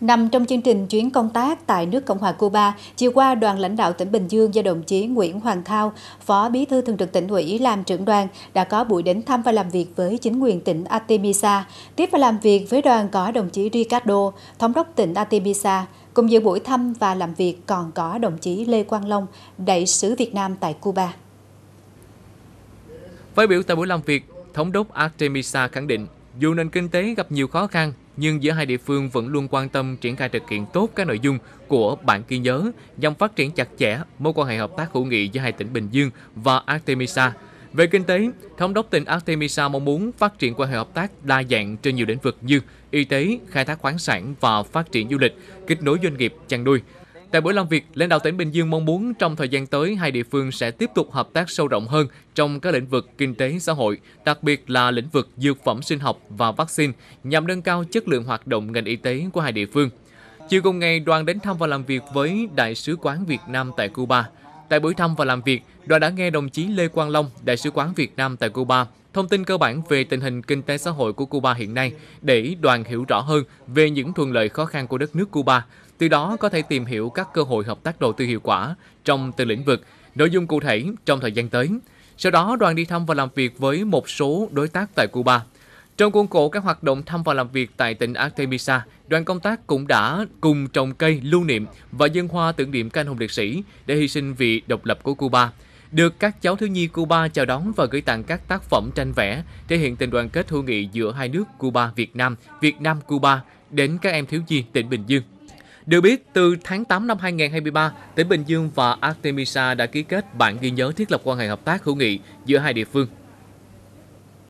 Nằm trong chương trình chuyến công tác tại nước Cộng hòa Cuba, chiều qua đoàn lãnh đạo tỉnh Bình Dương do đồng chí Nguyễn Hoàng Thao, Phó Bí thư Thường trực tỉnh ủy làm trưởng đoàn đã có buổi đến thăm và làm việc với chính quyền tỉnh Artemisa. Tiếp và làm việc với đoàn có đồng chí Ricardo, Thống đốc tỉnh Artemisa. Cùng dự buổi thăm và làm việc còn có đồng chí Lê Quang Long, đại sứ Việt Nam tại Cuba. Phát biểu tại buổi làm việc, Thống đốc Artemisa khẳng định dù nền kinh tế gặp nhiều khó khăn nhưng giữa hai địa phương vẫn luôn quan tâm triển khai thực hiện tốt các nội dung của bản ghi nhớ nhằm phát triển chặt chẽ mối quan hệ hợp tác hữu nghị giữa hai tỉnh Bình Dương và Artemisa. Về kinh tế, Thống đốc tỉnh Artemisa mong muốn phát triển quan hệ hợp tác đa dạng trên nhiều lĩnh vực như y tế, khai thác khoáng sản và phát triển du lịch, kết nối doanh nghiệp, chăn nuôi. Tại buổi làm việc, lãnh đạo tỉnh Bình Dương mong muốn trong thời gian tới hai địa phương sẽ tiếp tục hợp tác sâu rộng hơn trong các lĩnh vực kinh tế xã hội, đặc biệt là lĩnh vực dược phẩm sinh học và vaccine nhằm nâng cao chất lượng hoạt động ngành y tế của hai địa phương. Chiều cùng ngày, đoàn đến thăm và làm việc với Đại sứ quán Việt Nam tại Cuba. Tại buổi thăm và làm việc, đoàn đã nghe đồng chí Lê Quang Long, Đại sứ quán Việt Nam tại Cuba, thông tin cơ bản về tình hình kinh tế xã hội của Cuba hiện nay để đoàn hiểu rõ hơn về những thuận lợi khó khăn của đất nước Cuba, từ đó có thể tìm hiểu các cơ hội hợp tác đầu tư hiệu quả trong từng lĩnh vực, nội dung cụ thể trong thời gian tới. Sau đó, đoàn đi thăm và làm việc với một số đối tác tại Cuba. Trong khuôn khổ các hoạt động thăm và làm việc tại tỉnh Artemisa, đoàn công tác cũng đã cùng trồng cây lưu niệm và dân hoa tưởng niệm canh hùng liệt sĩ để hy sinh vì độc lập của Cuba. Được các cháu thiếu nhi Cuba chào đón và gửi tặng các tác phẩm tranh vẽ, thể hiện tình đoàn kết hữu nghị giữa hai nước Cuba-Việt Nam, Việt Nam-Cuba đến các em thiếu nhi tỉnh Bình Dương. Được biết, từ tháng 8 năm 2023, tỉnh Bình Dương và Artemisa đã ký kết bản ghi nhớ thiết lập quan hệ hợp tác hữu nghị giữa hai địa phương.